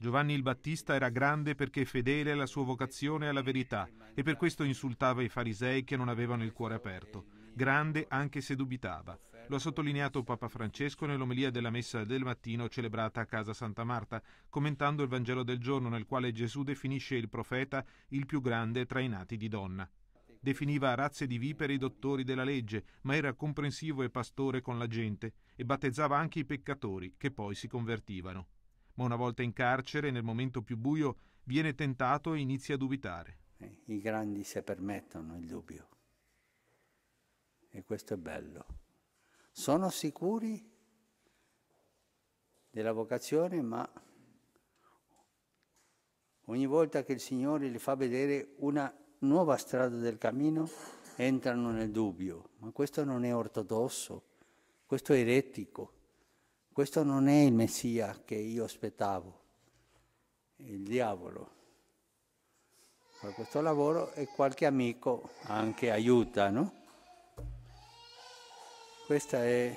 Giovanni il Battista era grande perché fedele alla sua vocazione e alla verità e per questo insultava i farisei che non avevano il cuore aperto. Grande anche se dubitava. Lo ha sottolineato Papa Francesco nell'omelia della messa del mattino celebrata a casa Santa Marta, commentando il Vangelo del giorno nel quale Gesù definisce il profeta il più grande tra i nati di donna. Definiva razze di vipere i dottori della legge, ma era comprensivo e pastore con la gente e battezzava anche i peccatori che poi si convertivano ma una volta in carcere, nel momento più buio, viene tentato e inizia a dubitare. Eh, I grandi si permettono il dubbio e questo è bello. Sono sicuri della vocazione, ma ogni volta che il Signore li fa vedere una nuova strada del cammino, entrano nel dubbio, ma questo non è ortodosso, questo è eretico. Questo non è il Messia che io aspettavo, il diavolo. Fa questo lavoro e qualche amico anche aiuta, no? Questa è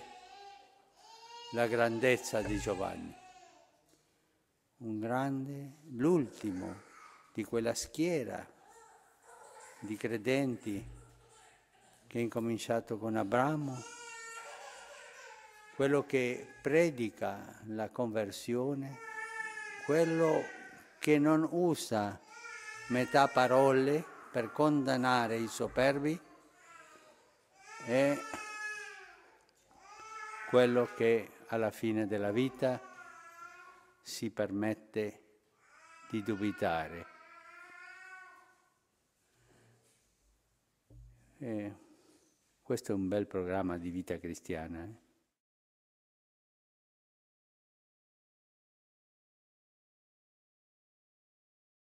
la grandezza di Giovanni. Un grande, l'ultimo di quella schiera di credenti che è incominciato con Abramo quello che predica la conversione, quello che non usa metà parole per condannare i superbi, è quello che alla fine della vita si permette di dubitare. E eh, questo è un bel programma di vita cristiana. Eh?